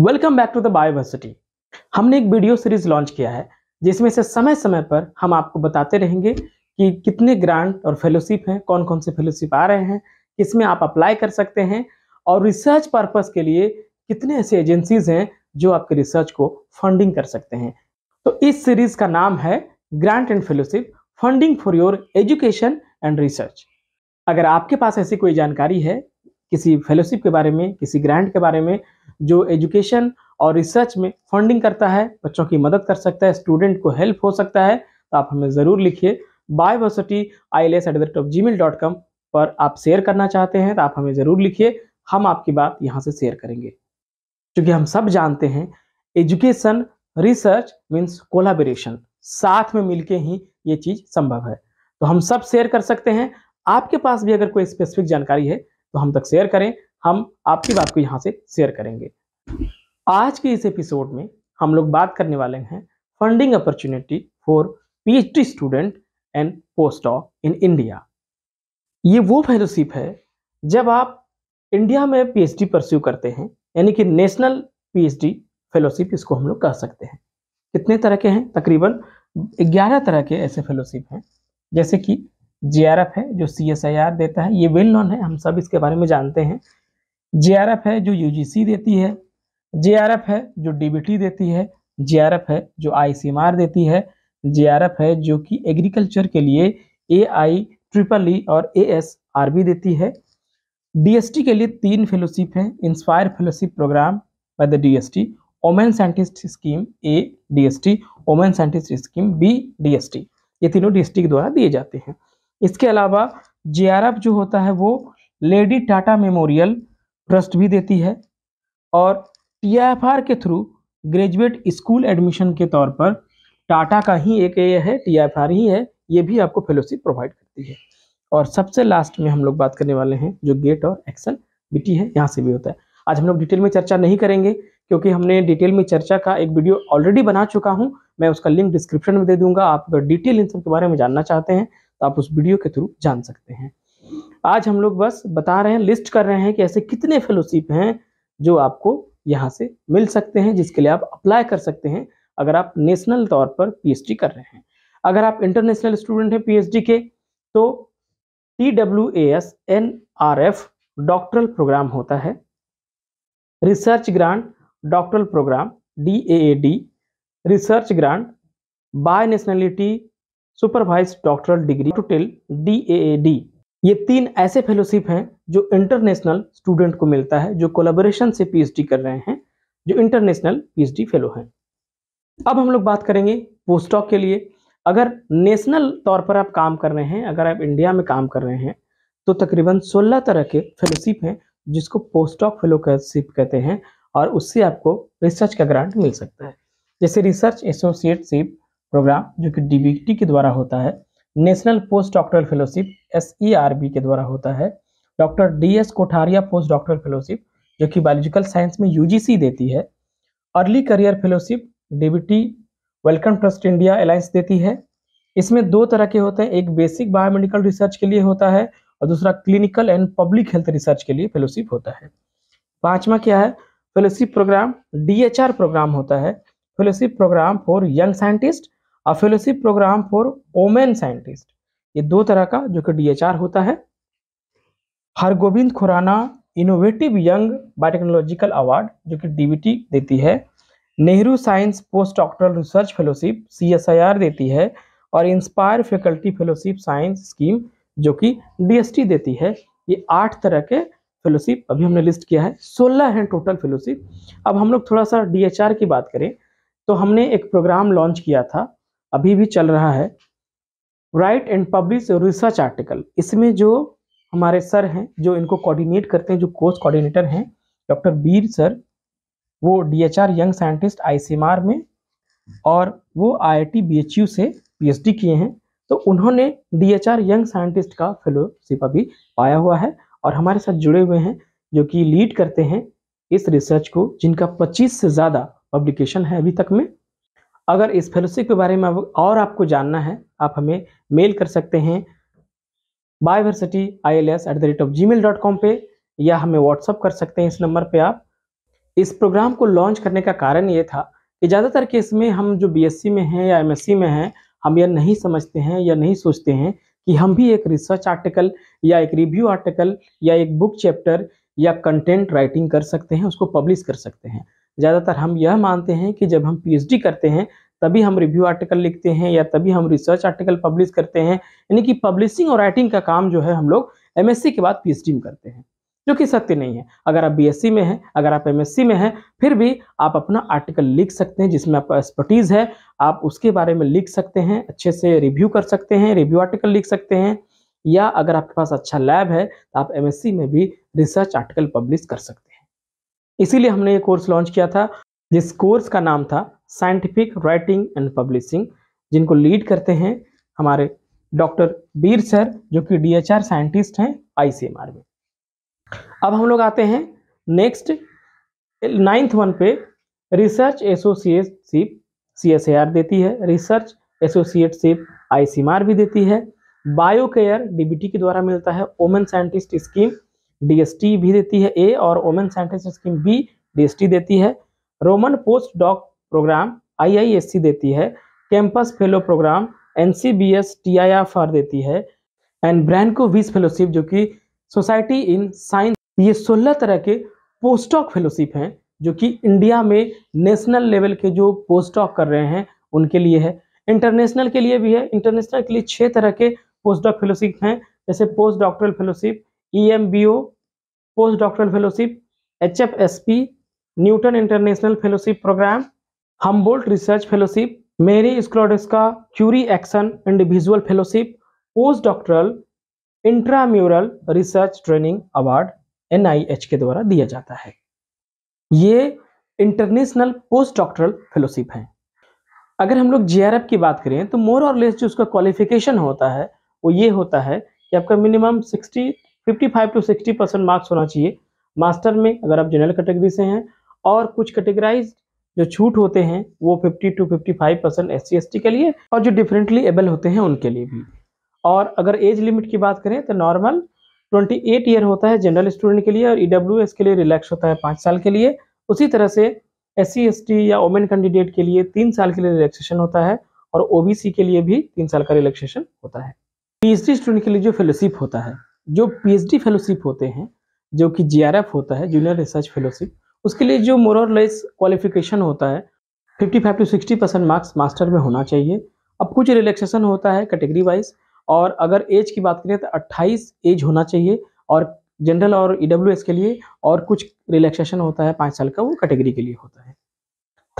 welcome back to the Bioversity हमने एक video series launch किया है जिसमें से समय समय पर हम आपको बताते रहेंगे कि कितने ग्रांट और फेलोशिप हैं कौन कौन से फेलोशिप आ रहे हैं किसमें आप अप्लाई कर सकते हैं और रिसर्च पर्पस के लिए कितने ऐसे एजेंसीज हैं जो आपके रिसर्च को फंडिंग कर सकते हैं तो इस सीरीज का नाम है grant and fellowship funding for your education and research अगर आपके पास ऐसी कोई जानकारी है किसी फेलोशिप के बारे में किसी ग्रांट के बारे में जो एजुकेशन और रिसर्च में फंडिंग करता है बच्चों की मदद कर सकता है स्टूडेंट को हेल्प हो सकता है तो आप हमें ज़रूर लिखिए Bioversity I L S at the rate of gmail dot com पर आप शेयर करना चाहते हैं तो आप हमें ज़रूर लिखिए हम आपकी बात यहाँ से शेयर करेंगे क्योंकि हम सब जानते हैं एजुकेशन रिसर्च मीन्स कोलाबोरेशन साथ में मिलके ही ये चीज़ संभव है तो हम सब शेयर कर सकते हैं आपके पास भी अगर कोई स्पेसिफिक जानकारी है तो हम तक शेयर करें हम आपकी बात को यहाँ से शेयर करेंगे आज के इस एपिसोड में हम लोग बात करने वाले हैं funding opportunity for PhD student and post of in India ये वो फेलोशिप है जब आप इंडिया में पीएचडी परस्यू करते हैं यानी कि नेशनल पीएचडी फेलोशिप इसको हम लोग कह सकते हैं कितने तरह के हैं तकरीबन 11 तरह के ऐसे फेलोशिप हैं जैसे कि जे है जो सी देता है ये वेल नॉन है हम सब इसके बारे में जानते हैं एफ है जो यूजीसी देती है एफ है जो टी देती है एफ है जो आर देती है एफ है जो कि एग्रीकल्चर के लिए ए आई ट्रिपल ई और ए एस आर बी देती है डीएसटी के लिए तीन फेलोशिप हैं inspire fellowship program by the DST women scientist scheme A DST women scientist scheme B DST ये तीनों डीएसटी के द्वारा दिए जाते हैं इसके अलावा एफ जो होता है वो लेडी टाटा मेमोरियल ट्रस्ट भी देती है और टीआईएफआर के थ्रू ग्रेजुएट स्कूल एडमिशन के तौर पर टाटा का ही एक ये है टीआईएफआर ही है ये भी आपको फेलोशिप प्रोवाइड करती है और सबसे लास्ट में हम लोग बात करने वाले हैं जो गेट और एक्सल बीटी है यहाँ से भी होता है आज हम लोग डिटेल में चर्चा नहीं करेंगे क्योंकि हमने डिटेल में चर्चा का एक वीडियो ऑलरेडी बना चुका हूँ मैं उसका लिंक डिस्क्रिप्शन में दे दूंगा आप अगर डिटेल इन सब के बारे में जानना चाहते हैं तो आप उस वीडियो के थ्रू जान सकते हैं आज हम लोग बस बता रहे हैं लिस्ट कर रहे हैं कि ऐसे कितने फेलोशिप हैं जो आपको यहाँ से मिल सकते हैं जिसके लिए आप अप्लाई कर सकते हैं अगर आप नेशनल तौर पर पी कर रहे हैं अगर आप इंटरनेशनल स्टूडेंट हैं पीएचडी के तो T W S N R F doctoral program होता है research grant doctoral program D A D research grant by nationality supervise doctoral degree to till D A D ये तीन ऐसे फेलोशिप हैं जो इंटरनेशनल स्टूडेंट को मिलता है जो कोलाबोरेशन से पीएचडी कर रहे हैं जो इंटरनेशनल पीएचडी फेलो हैं अब हम लोग बात करेंगे पोस्टॉक के लिए अगर नेशनल तौर पर आप काम कर रहे हैं अगर आप इंडिया में काम कर रहे हैं तो तकरीबन 16 तरह के फेलोशिप हैं जिसको पोस्टॉक फेलोशिप कहते हैं और उससे आपको रिसर्च का ग्रांट मिल सकता है जैसे रिसर्च एसोसिएटशिप प्रोग्राम जो कि डीबीटी के द्वारा होता है national post doctoral fellowship S e के द्वारा होता है doctor D S Kothari post doctoral fellowship जो कि बायोलॉजिकल साइंस में यू देती है early career fellowship DBT Wellcome trust India alliance देती है इसमें दो तरह के होते हैं एक बेसिक बायोमेडिकल रिसर्च के लिए होता है और दूसरा clinical and public health research के लिए फेलोशिप होता है पांचवा क्या है फेलोशिप प्रोग्राम डीएचआर प्रोग्राम होता है fellowship program for young scientist और fellowship program for women scientist ये दो तरह का जो कि डीएचआर होता है Hargovind Khorana innovative young biotechnological award जो कि डीबीटी देती है Nehru science post doctoral research fellowship C देती है और inspire faculty fellowship science scheme जो कि डीएसटी देती है ये आठ तरह के फेलोशिप अभी हमने लिस्ट किया है सोलह हैं टोटल फेलोशिप अब हम लोग थोड़ा सा डीएचआर की बात करें तो हमने एक प्रोग्राम लॉन्च किया था अभी भी चल रहा है write and publish research article इसमें जो हमारे सर हैं जो इनको कोऑर्डिनेट करते हैं जो कोर्स कोऑर्डिनेटर हैं डॉक्टर बीर सर वो डीएचआर यंग साइंटिस्ट आईसीएमआर में और वो आईआईटी बीएचयू से पीएचडी किए हैं तो उन्होंने डीएचआर यंग साइंटिस्ट का फेलोशिप अभी पाया हुआ है और हमारे साथ जुड़े हुए हैं जो कि लीड करते हैं इस रिसर्च को जिनका 25 से ज़्यादा पब्लिकेशन है अभी तक में अगर इस फेलोशिप के बारे में और आपको जानना है आप हमें मेल कर सकते हैं Bioversity I L S at the rate of gmail dot com पर या हमें व्हाट्सअप कर सकते हैं इस नंबर पर आप इस प्रोग्राम को लॉन्च करने का कारण ये था कि ज़्यादातर केस में हम जो बी एस सी में हैं या एम एस सी में हैं हम यह नहीं समझते हैं या नहीं सोचते हैं कि हम भी एक रिसर्च आर्टिकल या एक रिव्यू आर्टिकल या एक बुक चैप्टर या कंटेंट राइटिंग कर सकते हैं उसको पब्लिश कर सकते हैं ज़्यादातर हम यह मानते हैं कि जब हम पीएचडी करते हैं तभी हम रिव्यू आर्टिकल लिखते हैं या तभी हम रिसर्च आर्टिकल पब्लिश करते हैं यानी कि पब्लिशिंग और राइटिंग का काम जो है हम लोग एम के बाद पी में करते हैं जो कि सत्य नहीं है अगर आप बी में हैं अगर आप एम में हैं फिर भी आप अपना आर्टिकल लिख सकते हैं जिसमें आपका एक्सपर्टीज़ है आप उसके बारे में लिख सकते हैं अच्छे से रिव्यू कर सकते हैं रिव्यू आर्टिकल लिख सकते हैं या अगर आपके पास अच्छा लैब है तो आप एमएससी में भी रिसर्च आर्टिकल पब्लिश कर सकते हैं इसीलिए हमने ये कोर्स लॉन्च किया था जिस कोर्स का नाम था साइंटिफिक राइटिंग एंड पब्लिशिंग जिनको लीड करते हैं हमारे डॉक्टर बीर सर जो कि डीएचआर साइंटिस्ट हैं आईसीएमआर में अब हम लोग आते हैं नेक्स्ट नाइन्थ वन पे रिसर्च एसोसिएटशिप सी एस देती है रिसर्च एसोसिएटशिप आई भी देती है बायो केयर डीबीटी के द्वारा मिलता है ओमेन साइंटिस्ट स्कीम डीएसटी भी देती है ए और women scientist scheme B DST देती है Raman post doc program IISc देती है campus fellow program NCBS TIFR देती है एंड ब्रैंको वीस फेलोशिप जो कि सोसाइटी इन साइंस ये सोलह तरह के पोस्टॉक फेलोशिप हैं जो कि इंडिया में नेशनल लेवल के जो पोस्टॉक कर रहे हैं उनके लिए है इंटरनेशनल के लिए भी है इंटरनेशनल के लिए छः तरह के पोस्ट डॉक फेलोशिप हैं जैसे post doctoral fellowship E M B O post doctoral fellowship H F S P Newton international fellowship program Humboldt research fellowship Marie Sklodowska Curie action individual fellowship post doctoral intramural research training award N के द्वारा दिया जाता है ये international post doctoral fellowship है अगर हम लोग जे की बात करें तो मोर और लेस जो उसका क्वालिफिकेशन होता है वो ये होता है कि आपका minimum sixty five to sixty percent marks होना चाहिए मास्टर में अगर आप जनरल कैटेगरी से हैं और कुछ कैटेगराइज जो छूट होते हैं वो 50 टू 55 परसेंट एस सी के लिए और जो डिफरेंटली एबल होते हैं उनके लिए भी और अगर एज लिमिट की बात करें तो नॉर्मल 28 ईयर होता है जनरल स्टूडेंट के लिए और ई e के लिए रिलैक्स होता है पाँच साल के लिए उसी तरह से एस सी या ओमेन कैंडिडेट के लिए तीन साल के लिए रिलैक्सेशन होता है और ओ के लिए भी तीन साल का रिलैक्सेशन होता है पी स्टूडेंट के लिए जो फेलोशिप होता है जो पीएचडी फेलोशिप होते हैं जो कि जीआरएफ होता है जूनियर रिसर्च फेलोशिप उसके लिए जो मोर और लेस क्वालिफिकेशन होता है 55 five to sixty percent marks master में होना चाहिए अब कुछ रिलैक्सेशन होता है कैटेगरी वाइज और अगर एज की बात करें तो 28 एज होना चाहिए और जनरल और ई e के लिए और कुछ रिलैक्सेशन होता है पाँच साल का वो कैटेगरी के लिए होता है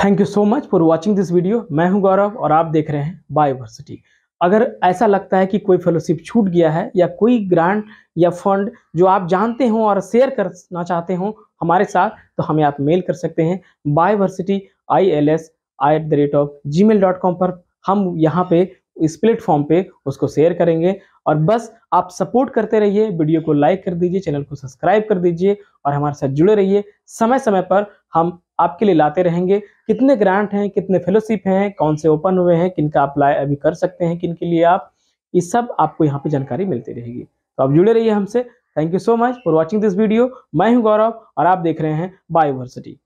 thank you so much for watching this video मैं हूँ गौरव और आप देख रहे हैं बायोवर्सिटी अगर ऐसा लगता है कि कोई फेलोशिप छूट गया है या कोई ग्रांट या फंड जो आप जानते हों और शेयर करना चाहते हों हमारे साथ तो हमें आप मेल कर सकते हैं Bioversity I L S at the rate of gmail dot com पर हम यहाँ पे इस प्लेटफॉर्म पे उसको शेयर करेंगे और बस आप सपोर्ट करते रहिए वीडियो को लाइक कर दीजिए चैनल को सब्सक्राइब कर दीजिए और हमारे साथ जुड़े रहिए समय समय पर हम आपके लिए लाते रहेंगे कितने ग्रांट हैं कितने फेलोशिप हैं कौन से ओपन हुए हैं किनका अप्लाई अभी कर सकते हैं किन के लिए आप ये सब आपको यहाँ पे जानकारी मिलती रहेगी तो आप जुड़े रहिए हमसे thank you so much for watching this video मैं हूँ गौरव और आप देख रहे हैं बायोवर्सिटी